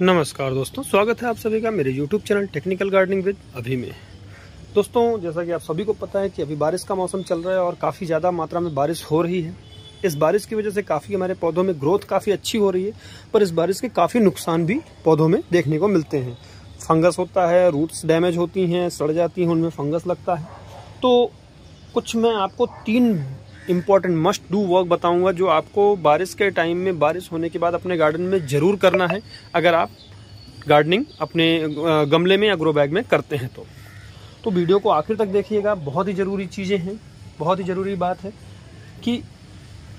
नमस्कार दोस्तों स्वागत है आप सभी का मेरे YouTube channel technical gardening with अभी में दोस्तों जैसा कि आप सभी को पता है कि अभी बारिश का मौसम चल रहा है और काफ़ी ज़्यादा मात्रा में बारिश हो रही है इस बारिश की वजह से काफ़ी हमारे पौधों में ग्रोथ काफ़ी अच्छी हो रही है पर इस बारिश के काफ़ी नुकसान भी पौधों में देखने को मिलते हैं फंगस होता है रूट्स डैमेज होती हैं सड़ जाती हैं उनमें फंगस लगता है तो कुछ मैं आपको तीन इम्पॉर्टेंट मस्ट डू वर्क बताऊंगा जो आपको बारिश के टाइम में बारिश होने के बाद अपने गार्डन में ज़रूर करना है अगर आप गार्डनिंग अपने गमले में या ग्रो बैग में करते हैं तो तो वीडियो को आखिर तक देखिएगा बहुत ही ज़रूरी चीज़ें हैं बहुत ही ज़रूरी बात है कि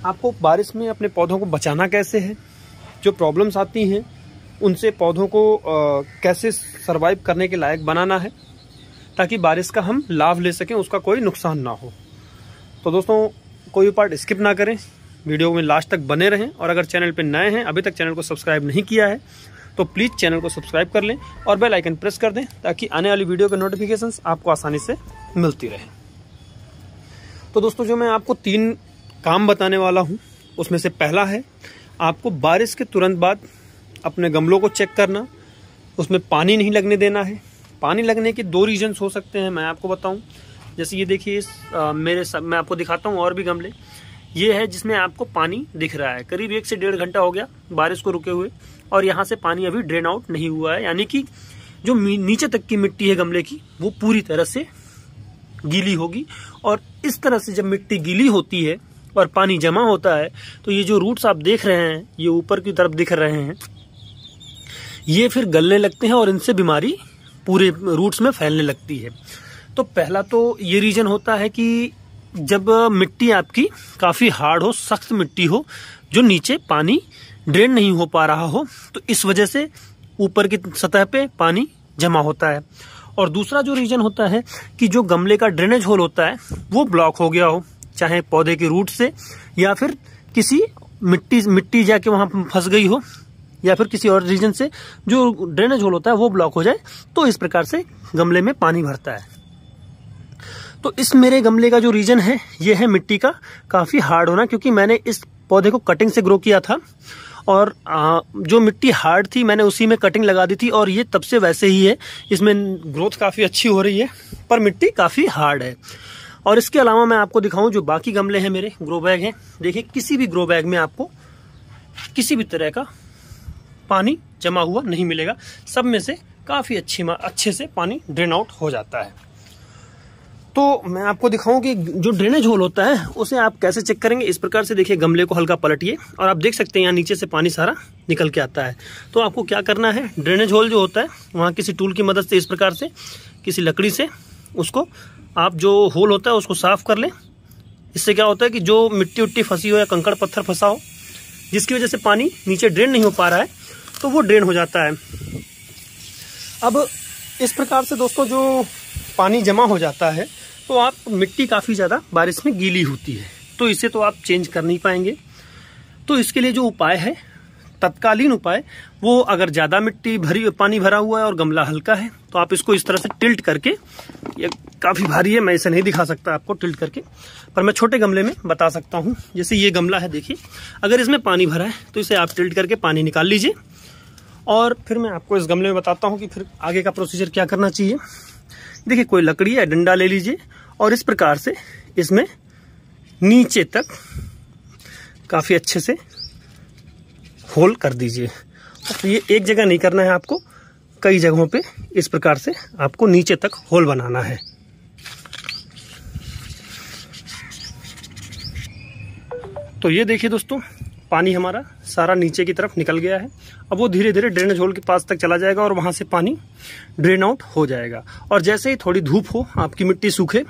आपको बारिश में अपने पौधों को बचाना कैसे है जो प्रॉब्लम्स आती हैं उनसे पौधों को आ, कैसे सर्वाइव करने के लायक बनाना है ताकि बारिश का हम लाभ ले सकें उसका कोई नुकसान ना हो तो दोस्तों कोई भी पार्ट स्किप ना करें वीडियो में लास्ट तक बने रहें और अगर चैनल पर नए हैं अभी तक चैनल को सब्सक्राइब नहीं किया है तो प्लीज़ चैनल को सब्सक्राइब कर लें और बेल आइकन प्रेस कर दें ताकि आने वाली वीडियो के नोटिफिकेशंस आपको आसानी से मिलती रहे तो दोस्तों जो मैं आपको तीन काम बताने वाला हूँ उसमें से पहला है आपको बारिश के तुरंत बाद अपने गमलों को चेक करना उसमें पानी नहीं लगने देना है पानी लगने के दो रीजन्स हो सकते हैं मैं आपको बताऊं जैसे ये देखिए मेरे सब मैं आपको दिखाता हूँ और भी गमले ये है जिसमें आपको पानी दिख रहा है करीब एक से डेढ़ घंटा हो गया बारिश को रुके हुए और यहाँ से पानी अभी ड्रेन आउट नहीं हुआ है यानी कि जो नीचे तक की मिट्टी है गमले की वो पूरी तरह से गीली होगी और इस तरह से जब मिट्टी गीली होती है और पानी जमा होता है तो ये जो रूट्स आप देख रहे हैं ये ऊपर की तरफ दिख रहे हैं ये फिर गलने लगते हैं और इनसे बीमारी पूरे रूट्स में फैलने लगती है तो पहला तो ये रीज़न होता है कि जब मिट्टी आपकी काफ़ी हार्ड हो सख्त मिट्टी हो जो नीचे पानी ड्रेन नहीं हो पा रहा हो तो इस वजह से ऊपर की सतह पे पानी जमा होता है और दूसरा जो रीज़न होता है कि जो गमले का ड्रेनेज होल होता है वो ब्लॉक हो गया हो चाहे पौधे के रूट से या फिर किसी मिट्टी मिट्टी जाके वहाँ फंस गई हो या फिर किसी और रीजन से जो ड्रेनेज होल होता है वो ब्लॉक हो जाए तो इस प्रकार से गमले में पानी भरता है तो इस मेरे गमले का जो रीजन है ये है मिट्टी का काफ़ी हार्ड होना क्योंकि मैंने इस पौधे को कटिंग से ग्रो किया था और जो मिट्टी हार्ड थी मैंने उसी में कटिंग लगा दी थी और ये तब से वैसे ही है इसमें ग्रोथ काफ़ी अच्छी हो रही है पर मिट्टी काफ़ी हार्ड है और इसके अलावा मैं आपको दिखाऊं जो बाकी गमले हैं मेरे ग्रो बैग हैं देखिए किसी भी ग्रो बैग में आपको किसी भी तरह का पानी जमा हुआ नहीं मिलेगा सब में से काफ़ी अच्छी अच्छे से पानी ड्रेन आउट हो जाता है तो मैं आपको दिखाऊं कि जो ड्रेनेज होल होता है उसे आप कैसे चेक करेंगे इस प्रकार से देखिए गमले को हल्का पलटिए और आप देख सकते हैं यहाँ नीचे से पानी सारा निकल के आता है तो आपको क्या करना है ड्रेनेज होल जो होता है वहाँ किसी टूल की मदद से इस प्रकार से किसी लकड़ी से उसको आप जो होल होता है उसको साफ़ कर लें इससे क्या होता है कि जो मिट्टी उट्टी फंसी हो या कंकड़ पत्थर फंसा हो जिसकी वजह से पानी नीचे ड्रेन नहीं हो पा रहा है तो वो ड्रेन हो जाता है अब इस प्रकार से दोस्तों जो पानी जमा हो जाता है तो आप मिट्टी काफ़ी ज़्यादा बारिश में गीली होती है तो इसे तो आप चेंज कर नहीं पाएंगे तो इसके लिए जो उपाय है तत्कालीन उपाय वो अगर ज़्यादा मिट्टी भरी पानी भरा हुआ है और गमला हल्का है तो आप इसको इस तरह से टिल्ट करके ये काफ़ी भारी है मैं इसे नहीं दिखा सकता आपको टिल्ट करके पर मैं छोटे गमले में बता सकता हूँ जैसे ये गमला है देखिए अगर इसमें पानी भरा है तो इसे आप टिल्ट करके पानी निकाल लीजिए और फिर मैं आपको इस गमले में बताता हूँ कि फिर आगे का प्रोसीजर क्या करना चाहिए देखिए कोई लकड़ी या डंडा ले लीजिए और इस प्रकार से इसमें नीचे तक काफ़ी अच्छे से होल कर दीजिए तो ये एक जगह नहीं करना है आपको कई जगहों पे इस प्रकार से आपको नीचे तक होल बनाना है तो ये देखिए दोस्तों पानी हमारा सारा नीचे की तरफ निकल गया है अब वो धीरे धीरे ड्रेनेज होल के पास तक चला जाएगा और वहाँ से पानी ड्रेन आउट हो जाएगा और जैसे ही थोड़ी धूप हो आपकी मिट्टी सूखे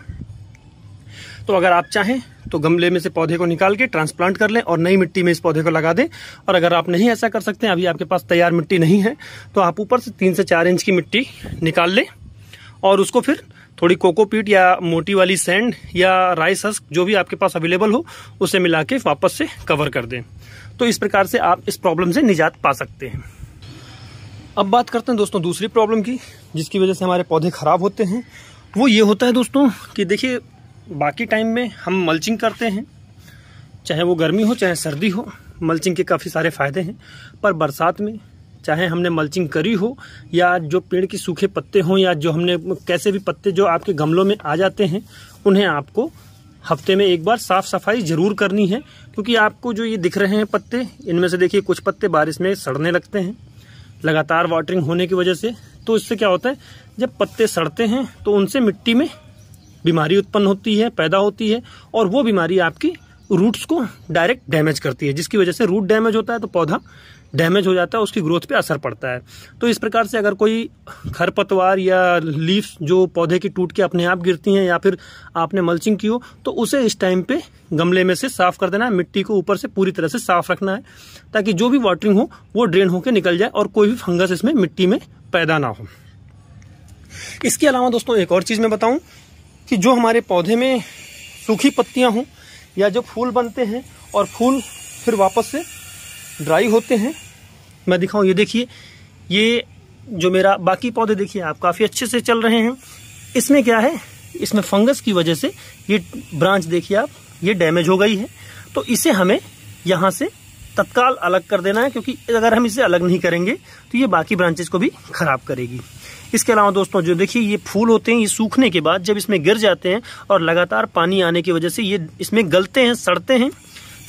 तो अगर आप चाहें तो गमले में से पौधे को निकाल के ट्रांसप्लांट कर लें और नई मिट्टी में इस पौधे को लगा दें और अगर आप नहीं ऐसा कर सकते हैं अभी आपके पास तैयार मिट्टी नहीं है तो आप ऊपर से तीन से चार इंच की मिट्टी निकाल लें और उसको फिर थोड़ी कोकोपीट या मोटी वाली सैंड या राइस हस्क जो भी आपके पास अवेलेबल हो उसे मिला के वापस से कवर कर दें तो इस प्रकार से आप इस प्रॉब्लम से निजात पा सकते हैं अब बात करते हैं दोस्तों दूसरी प्रॉब्लम की जिसकी वजह से हमारे पौधे ख़राब होते हैं वो ये होता है दोस्तों कि देखिए बाकी टाइम में हम मल्चिंग करते हैं चाहे वो गर्मी हो चाहे सर्दी हो मल्चिंग के काफ़ी सारे फ़ायदे हैं पर बरसात में चाहे हमने मल्चिंग करी हो या जो पेड़ के सूखे पत्ते हों या जो हमने कैसे भी पत्ते जो आपके गमलों में आ जाते हैं उन्हें आपको हफ्ते में एक बार साफ सफाई जरूर करनी है क्योंकि आपको जो ये दिख रहे हैं पत्ते इनमें से देखिए कुछ पत्ते बारिश में सड़ने लगते हैं लगातार वाटरिंग होने की वजह से तो इससे क्या होता है जब पत्ते सड़ते हैं तो उनसे मिट्टी में बीमारी उत्पन्न होती है पैदा होती है और वो बीमारी आपकी रूट्स को डायरेक्ट डैमेज करती है जिसकी वजह से रूट डैमेज होता है तो पौधा डैमेज हो जाता है उसकी ग्रोथ पे असर पड़ता है तो इस प्रकार से अगर कोई खरपतवार या लीव्स जो पौधे की टूट के अपने आप गिरती हैं या फिर आपने मल्चिंग की हो तो उसे इस टाइम पे गमले में से साफ कर देना है मिट्टी को ऊपर से पूरी तरह से साफ रखना है ताकि जो भी वाटरिंग हो वो ड्रेन होकर निकल जाए और कोई भी फंगस इसमें मिट्टी में पैदा ना हो इसके अलावा दोस्तों एक और चीज़ मैं बताऊँ कि जो हमारे पौधे में सूखी पत्तियाँ हों या जो फूल बनते हैं और फूल फिर वापस से ड्राई होते हैं मैं दिखाऊँ ये देखिए ये जो मेरा बाकी पौधे देखिए आप काफ़ी अच्छे से चल रहे हैं इसमें क्या है इसमें फंगस की वजह से ये ब्रांच देखिए आप ये डैमेज हो गई है तो इसे हमें यहाँ से तत्काल अलग कर देना है क्योंकि अगर हम इसे अलग नहीं करेंगे तो ये बाकी ब्रांचेज को भी खराब करेगी इसके अलावा दोस्तों जो देखिए ये फूल होते हैं ये सूखने के बाद जब इसमें गिर जाते हैं और लगातार पानी आने की वजह से ये इसमें गलते हैं सड़ते हैं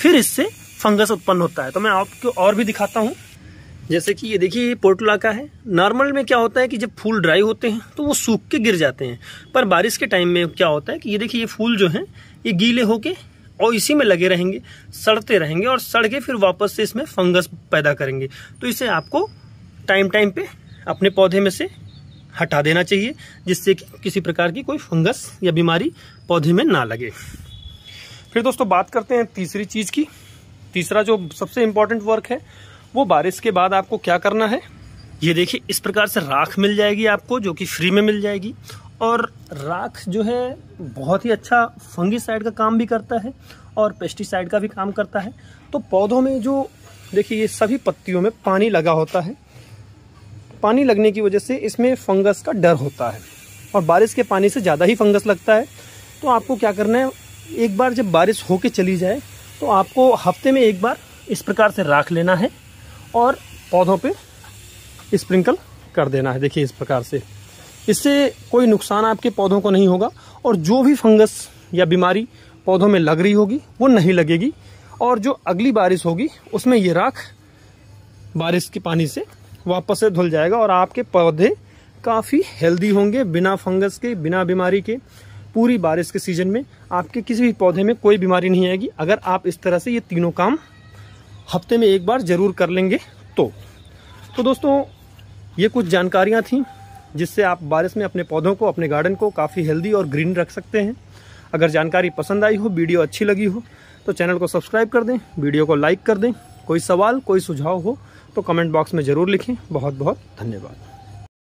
फिर इससे फंगस उत्पन्न होता है तो मैं आपको और भी दिखाता हूँ जैसे कि ये देखिए ये पोर्टुला का है नॉर्मल में क्या होता है कि जब फूल ड्राई होते हैं तो वो सूख के गिर जाते हैं पर बारिश के टाइम में क्या होता है कि ये देखिए ये फूल जो हैं ये गीले होके और इसी में लगे रहेंगे सड़ते रहेंगे और सड़ के फिर वापस से इसमें फंगस पैदा करेंगे तो इसे आपको टाइम टाइम पे अपने पौधे में से हटा देना चाहिए जिससे कि किसी प्रकार की कोई फंगस या बीमारी पौधे में ना लगे फिर दोस्तों बात करते हैं तीसरी चीज़ की तीसरा जो सबसे इम्पॉर्टेंट वर्क है वो बारिश के बाद आपको क्या करना है ये देखिए इस प्रकार से राख मिल जाएगी आपको जो कि फ्री में मिल जाएगी और राख जो है बहुत ही अच्छा साइड का काम भी करता है और पेस्टिसाइड का भी काम करता है तो पौधों में जो देखिए ये सभी पत्तियों में पानी लगा होता है पानी लगने की वजह से इसमें फंगस का डर होता है और बारिश के पानी से ज़्यादा ही फंगस लगता है तो आपको क्या करना है एक बार जब बारिश होके चली जाए तो आपको हफ्ते में एक बार इस प्रकार से राख लेना है और पौधों पर स्प्रिंकल कर देना है देखिए इस प्रकार से इससे कोई नुकसान आपके पौधों को नहीं होगा और जो भी फंगस या बीमारी पौधों में लग रही होगी वो नहीं लगेगी और जो अगली बारिश होगी उसमें ये राख बारिश के पानी से वापस से धुल जाएगा और आपके पौधे काफ़ी हेल्दी होंगे बिना फंगस के बिना बीमारी के पूरी बारिश के सीजन में आपके किसी भी पौधे में कोई बीमारी नहीं आएगी अगर आप इस तरह से ये तीनों काम हफ्ते में एक बार ज़रूर कर लेंगे तो तो दोस्तों ये कुछ जानकारियाँ थीं जिससे आप बारिश में अपने पौधों को अपने गार्डन को काफ़ी हेल्दी और ग्रीन रख सकते हैं अगर जानकारी पसंद आई हो वीडियो अच्छी लगी हो तो चैनल को सब्सक्राइब कर दें वीडियो को लाइक कर दें कोई सवाल कोई सुझाव हो तो कमेंट बॉक्स में ज़रूर लिखें बहुत बहुत धन्यवाद